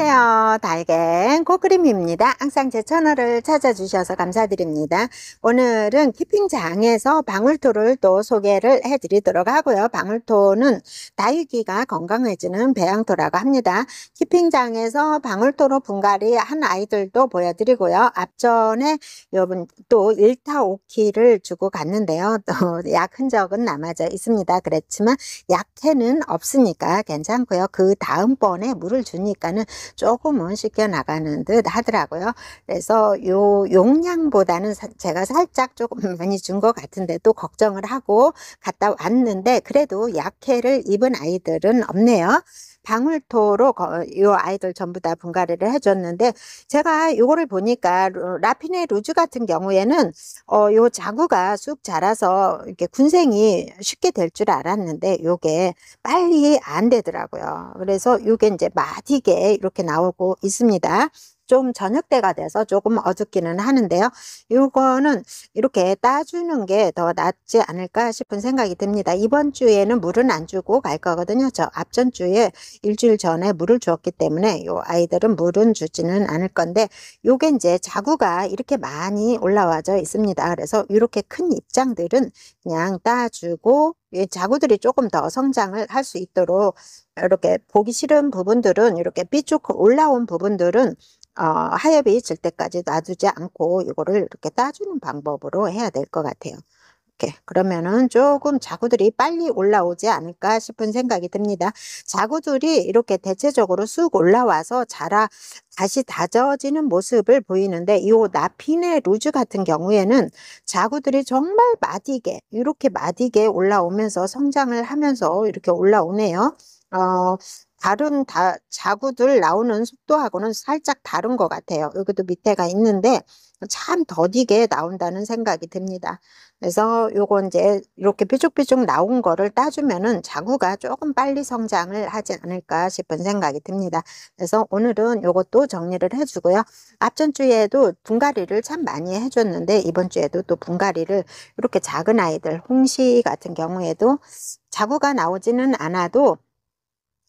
안녕하세요 달걀 코크림입니다 항상 제 채널을 찾아주셔서 감사드립니다 오늘은 키핑장에서 방울토를 또 소개를 해드리도록 하고요 방울토는 다육이가 건강해지는 배양토라고 합니다 키핑장에서 방울토로 분갈이 한 아이들도 보여드리고요 앞전에 여러분 또 1타 5키를 주고 갔는데요 또 약 흔적은 남아져 있습니다 그렇지만 약해는 없으니까 괜찮고요 그 다음번에 물을 주니까 는 조금은 씻겨 나가는 듯 하더라고요. 그래서 요 용량보다는 제가 살짝 조금 많이 준 것같은데또 걱정을 하고 갔다 왔는데 그래도 약해를 입은 아이들은 없네요. 방울토로 이 아이들 전부 다 분갈이를 해줬는데 제가 이거를 보니까 라피네 루즈 같은 경우에는 어, 요 자구가 쑥 자라서 이렇게 군생이 쉽게 될 줄 알았는데 요게 빨리 안 되더라고요. 그래서 요게 이제 마디게 이렇게 나오고 있습니다. 좀 저녁 때가 돼서 조금 어둡기는 하는데요. 이거는 이렇게 따주는 게 더 낫지 않을까 싶은 생각이 듭니다. 이번 주에는 물은 안 주고 갈 거거든요. 저 앞전 주에 일주일 전에 물을 주었기 때문에 이 아이들은 물은 주지는 않을 건데 이게 이제 자구가 이렇게 많이 올라와져 있습니다. 그래서 이렇게 큰 입장들은 그냥 따주고 자구들이 조금 더 성장을 할 수 있도록 이렇게 보기 싫은 부분들은 이렇게 삐쭉 올라온 부분들은 어, 하엽이 질 때까지 놔두지 않고 이거를 이렇게 따주는 방법으로 해야 될 것 같아요. 이렇게 그러면은 조금 자구들이 빨리 올라오지 않을까 싶은 생각이 듭니다. 자구들이 이렇게 대체적으로 쑥 올라와서 자라 다시 다져지는 모습을 보이는데 이 나핀의 루즈 같은 경우에는 자구들이 정말 마디게 이렇게 마디게 올라오면서 성장을 하면서 이렇게 올라오네요. 어, 다른 다, 자구들 나오는 속도하고는 살짝 다른 것 같아요. 여기도 밑에가 있는데 참 더디게 나온다는 생각이 듭니다. 그래서 요거 이제 이렇게 삐죽삐죽 나온 거를 따주면은 자구가 조금 빨리 성장을 하지 않을까 싶은 생각이 듭니다. 그래서 오늘은 요것도 정리를 해주고요. 앞전 주에도 분갈이를 참 많이 해줬는데 이번 주에도 또 분갈이를 이렇게 작은 아이들 홍시 같은 경우에도 자구가 나오지는 않아도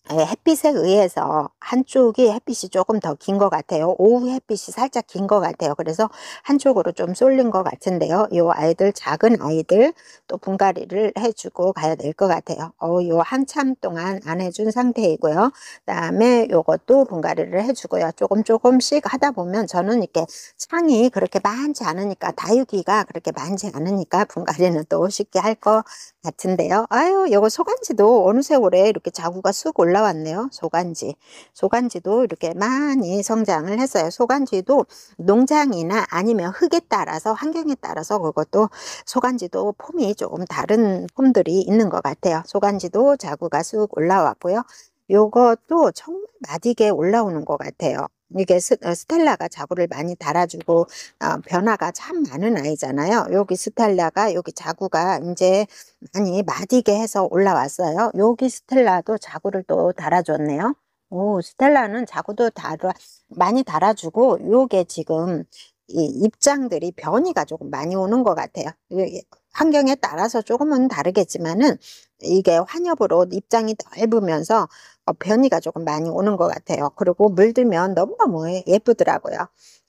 아, 햇빛에 의해서 한쪽이 햇빛이 조금 더 긴 것 같아요. 오후 햇빛이 살짝 긴 것 같아요. 그래서 한쪽으로 좀 쏠린 것 같은데요. 요 아이들 작은 아이들 또 분갈이를 해주고 가야 될 것 같아요. 어, 요 한참 동안 안 해준 상태이고요. 그다음에 요것도 분갈이를 해주고요. 조금 조금씩 하다 보면 저는 이렇게 창이 그렇게 많지 않으니까 다육이가 그렇게 많지 않으니까 분갈이는 또 쉽게 할 것 같은데요. 아유 요거 소간지도 어느새 오래 이렇게 자구가 쑥 올라 올라왔네요. 소간지. 소간지도 이렇게 많이 성장을 했어요. 소간지도 농장이나 아니면 흙에 따라서 환경에 따라서 그것도 소간지도 폼이 조금 다른 폼들이 있는 것 같아요. 소간지도 자구가 쑥 올라왔고요. 요것도 정말 마디게 올라오는 것 같아요. 이게 어, 스텔라가 자구를 많이 달아주고 어, 변화가 참 많은 아이잖아요. 여기 스텔라가 여기 자구가 이제 많이 마디게 해서 올라왔어요. 여기 스텔라도 자구를 또 달아줬네요. 오 스텔라는 자구도 달아 많이 달아주고 요게 지금 이 입장들이 변이가 조금 많이 오는 것 같아요. 예, 예, 환경에 따라서 조금은 다르겠지만은 이게 환엽으로 입장이 넓으면서 어, 변이가 조금 많이 오는 것 같아요. 그리고 물들면 너무너무 예쁘더라고요.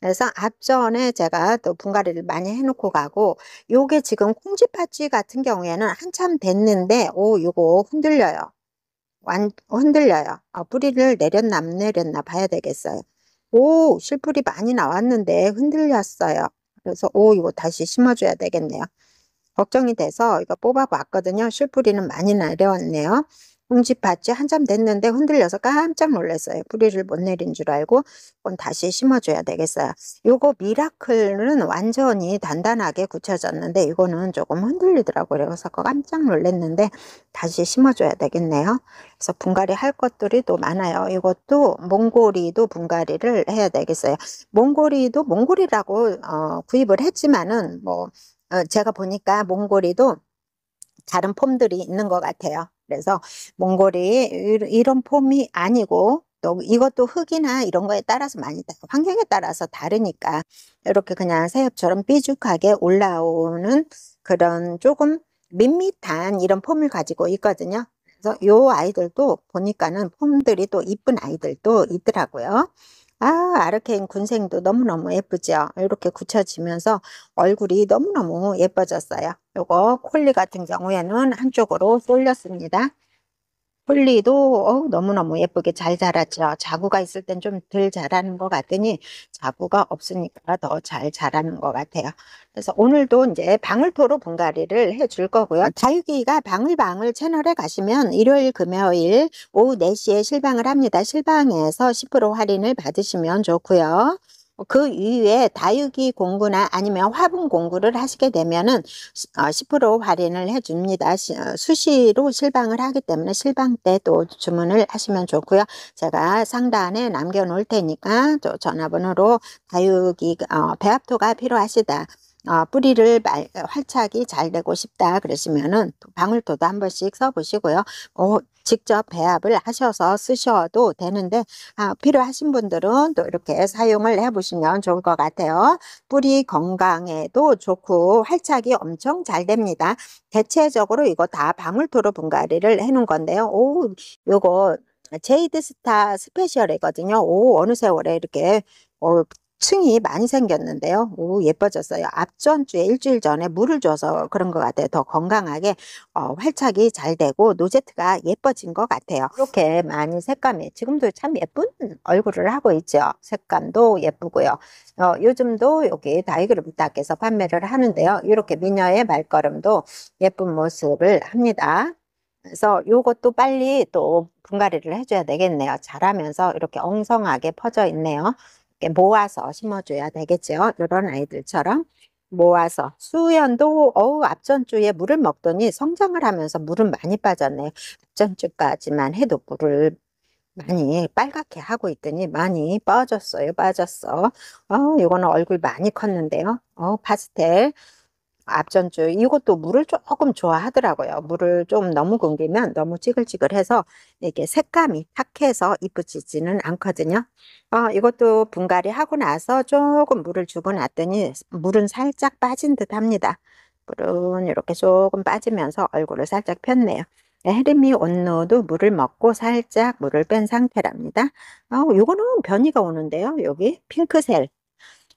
그래서 앞전에 제가 또 분갈이를 많이 해놓고 가고 요게 지금 콩쥐팥쥐 같은 경우에는 한참 됐는데 오 요거 흔들려요. 완 흔들려요. 어, 뿌리를 내렸나 안 내렸나 봐야 되겠어요. 오 실뿌리 많이 나왔는데 흔들렸어요. 그래서 오 이거 다시 심어줘야 되겠네요. 걱정이 돼서 이거 뽑아봤거든요. 실뿌리는 많이 내려왔네요. 홍집밭지 한참 됐는데 흔들려서 깜짝 놀랐어요. 뿌리를 못 내린 줄 알고 그건 다시 심어줘야 되겠어요. 요거 미라클은 완전히 단단하게 굳혀졌는데 이거는 조금 흔들리더라고요. 그래서 깜짝 놀랐는데 다시 심어줘야 되겠네요. 그래서 분갈이 할 것들이 또 많아요. 이것도 몽골이도 분갈이를 해야 되겠어요. 몽골이도 몽골이라고 어, 구입을 했지만은 뭐 어, 제가 보니까 몽골이도 다른 폼들이 있는 것 같아요. 그래서 몽골이 이런 폼이 아니고 또 이것도 흙이나 이런 거에 따라서 많이 환경에 따라서 다르니까 이렇게 그냥 새엽처럼 삐죽하게 올라오는 그런 조금 밋밋한 이런 폼을 가지고 있거든요. 그래서 요 아이들도 보니까는 폼들이 또 이쁜 아이들도 있더라고요. 아 아르케인 군생도 너무너무 예쁘죠 이렇게 굳혀지면서 얼굴이 너무너무 예뻐졌어요 요거 콜리 같은 경우에는 한쪽으로 쏠렸습니다 홀리도 어 너무너무 예쁘게 잘 자랐죠. 자구가 있을 땐 좀 덜 자라는 것 같더니 자구가 없으니까 더 잘 자라는 것 같아요. 그래서 오늘도 이제 방울토로 분갈이를 해줄 거고요. 다육이가 방울방울 채널에 가시면 일요일 금요일 오후 4시에 실방을 합니다. 실방에서 10% 할인을 받으시면 좋고요. 그 이외에 다육이 공구나 아니면 화분 공구를 하시게 되면은 10% 어, 할인을 해줍니다. 어, 수시로 실방을 하기 때문에 실방 때 또 주문을 하시면 좋고요. 제가 상단에 남겨놓을 테니까 또 전화번호로 다육이 어, 배합토가 필요하시다. 어, 뿌리를 말, 어, 활착이 잘 되고 싶다 그러시면은 방울토도 한 번씩 써보시고요. 어, 직접 배합을 하셔서 쓰셔도 되는데 아, 필요하신 분들은 또 이렇게 사용을 해보시면 좋을 것 같아요. 뿌리 건강에도 좋고 활착이 엄청 잘 됩니다. 대체적으로 이거 다 방울토로 분갈이를 해놓은 건데요. 오, 요거 제이드스타 스페셜이거든요. 오, 어느 세월에 이렇게 어, 층이 많이 생겼는데요. 오 예뻐졌어요. 앞전주에 일주일 전에 물을 줘서 그런 것 같아요. 더 건강하게 어, 활착이 잘 되고 노제트가 예뻐진 것 같아요. 이렇게 많이 색감이 지금도 참 예쁜 얼굴을 하고 있죠. 색감도 예쁘고요. 어, 요즘도 여기 다이그룹 닭에서 판매를 하는데요. 이렇게 미녀의 말걸음도 예쁜 모습을 합니다. 그래서 요것도 빨리 또 분갈이를 해줘야 되겠네요. 자라면서 이렇게 엉성하게 퍼져 있네요. 모아서 심어줘야 되겠죠. 이런 아이들처럼 모아서 수연도 어우 앞전주에 물을 먹더니 성장을 하면서 물은 많이 빠졌네 앞전주까지만 해도 물을 많이 빨갛게 하고 있더니 많이 빠졌어요. 빠졌어. 어, 이거는 얼굴 많이 컸는데요. 어, 파스텔. 앞전주 이것도 물을 조금 좋아하더라고요. 물을 좀 너무 굶기면 너무 찌글찌글해서 이게 색감이 탁해서 이쁘지지는 않거든요. 어, 이것도 분갈이 하고 나서 조금 물을 주고 놨더니 물은 살짝 빠진 듯 합니다. 물은 이렇게 조금 빠지면서 얼굴을 살짝 폈네요. 헤르미 온노도 물을 먹고 살짝 물을 뺀 상태랍니다. 어, 요거는 변이가 오는데요. 여기 핑크셀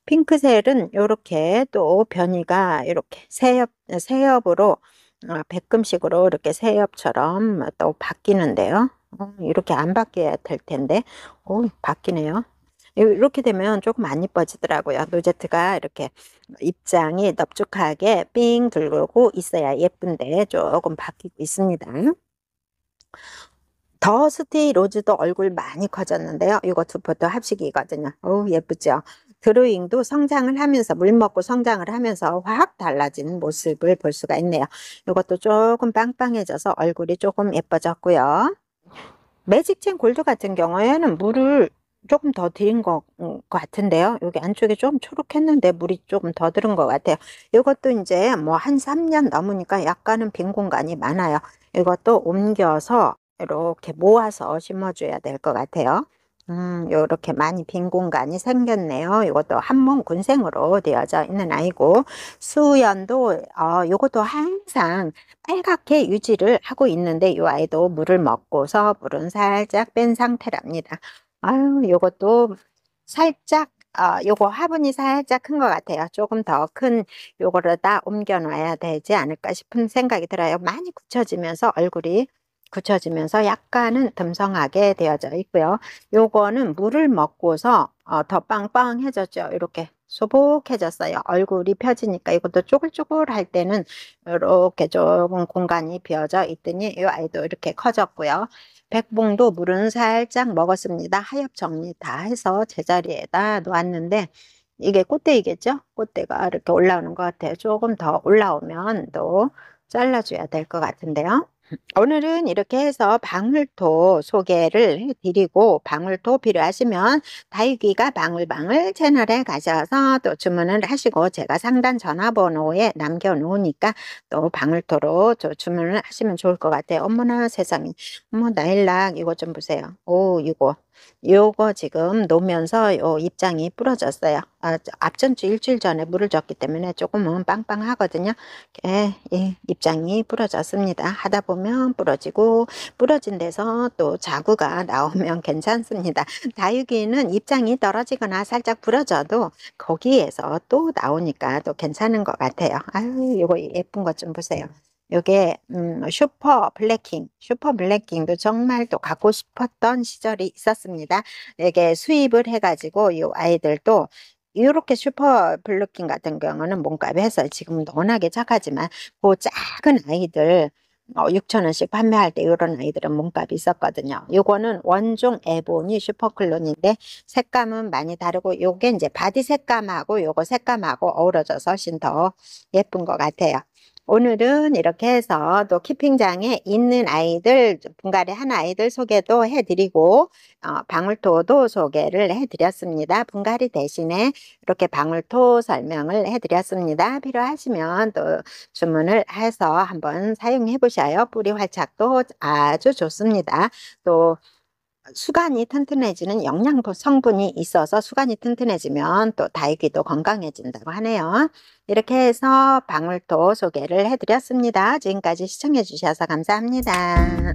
핑크셀은 이렇게 또 변이가 이렇게 세엽, 세엽으로 백금식으로 어, 이렇게 세엽처럼 또 바뀌는데요. 이렇게 어, 안 바뀌어야 될 텐데 오, 어, 바뀌네요. 이렇게 되면 조금 안 이뻐지더라고요. 노제트가 이렇게 입장이 넓죽하게 삥들고 있어야 예쁜데 조금 바뀌고 있습니다. 더스티 로즈도 얼굴 많이 커졌는데요. 이거 두 포트 합식이거든요. 오 예쁘죠? 드로잉도 성장을 하면서 물 먹고 성장을 하면서 확달라진 모습을 볼 수가 있네요. 이것도 조금 빵빵해져서 얼굴이 조금 예뻐졌고요. 매직첸 골드 같은 경우에는 물을 조금 더 들인 것 음, 같은데요. 여기 안쪽에 금 초록했는데 물이 조금 더 들은 것 같아요. 이것도 이제 뭐 한 3년 넘으니까 약간은 빈 공간이 많아요. 이것도 옮겨서 이렇게 모아서 심어줘야 될 것 같아요. 음, 요렇게 많이 빈 공간이 생겼네요. 이것도 한몸 군생으로 되어져 있는 아이고 수연도 어, 요것도 항상 빨갛게 유지를 하고 있는데 이 아이도 물을 먹고서 물은 살짝 뺀 상태랍니다. 아유, 요것도 살짝 어, 요거 화분이 살짝 큰 것 같아요. 조금 더 큰 요거를 다 옮겨 놔야 되지 않을까 싶은 생각이 들어요. 많이 굳혀지면서 얼굴이 붙여지면서 약간은 듬성하게 되어져 있고요. 요거는 물을 먹고서 어, 더 빵빵해졌죠. 이렇게 소복해졌어요. 얼굴이 펴지니까 이것도 쪼글쪼글할 때는 이렇게 조금 공간이 비어져 있더니 이 아이도 이렇게 커졌고요. 백봉도 물은 살짝 먹었습니다. 하엽 정리 다 해서 제자리에다 놓았는데 이게 꽃대이겠죠? 꽃대가 이렇게 올라오는 것 같아요. 조금 더 올라오면 또 잘라줘야 될 것 같은데요. 오늘은 이렇게 해서 방울토 소개를 해드리고 방울토 필요하시면 다이귀가 방울방울 채널에 가셔서 또 주문을 하시고 제가 상단 전화번호에 남겨놓으니까 또 방울토로 저 주문을 하시면 좋을 것 같아요. 어머나 세상에 어머 나일락 이거 좀 보세요. 오 이거 요거 지금 놓으면서 요 입장이 부러졌어요. 아, 앞전주 일주일 전에 물을 줬기 때문에 조금은 빵빵하거든요. 예, 예, 입장이 부러졌습니다. 하다 보면 부러지고 부러진 데서 또 자구가 나오면 괜찮습니다. 다육이는 입장이 떨어지거나 살짝 부러져도 거기에서 또 나오니까 또 괜찮은 것 같아요. 아유, 요거 예쁜 것 좀 보세요. 요게 음, 슈퍼 블랙킹, 슈퍼 블랙킹도 정말 또 갖고 싶었던 시절이 있었습니다. 이게 수입을 해가지고 이 아이들도 이렇게 슈퍼 블루킹 같은 경우는 몸값이 해서 지금도 워낙에 착하지만 그 작은 아이들 어, 6천원씩 판매할 때 이런 아이들은 몸값이 있었거든요. 이거는 원종 에보니 슈퍼클론인데 색감은 많이 다르고 요게 이제 바디 색감하고 이거 색감하고 어우러져서 훨씬 더 예쁜 것 같아요. 오늘은 이렇게 해서 또 키핑장에 있는 아이들 분갈이 한 아이들 소개도 해드리고 어, 방울토도 소개를 해드렸습니다. 분갈이 대신에 이렇게 방울토 설명을 해드렸습니다. 필요하시면 또 주문을 해서 한번 사용해 보셔요. 뿌리 활착도 아주 좋습니다. 또 수간이 튼튼해지는 영양 성분이 있어서 수간이 튼튼해지면 또 다이귀도 건강해진다고 하네요. 이렇게 해서 방울토 소개를 해드렸습니다. 지금까지 시청해주셔서 감사합니다.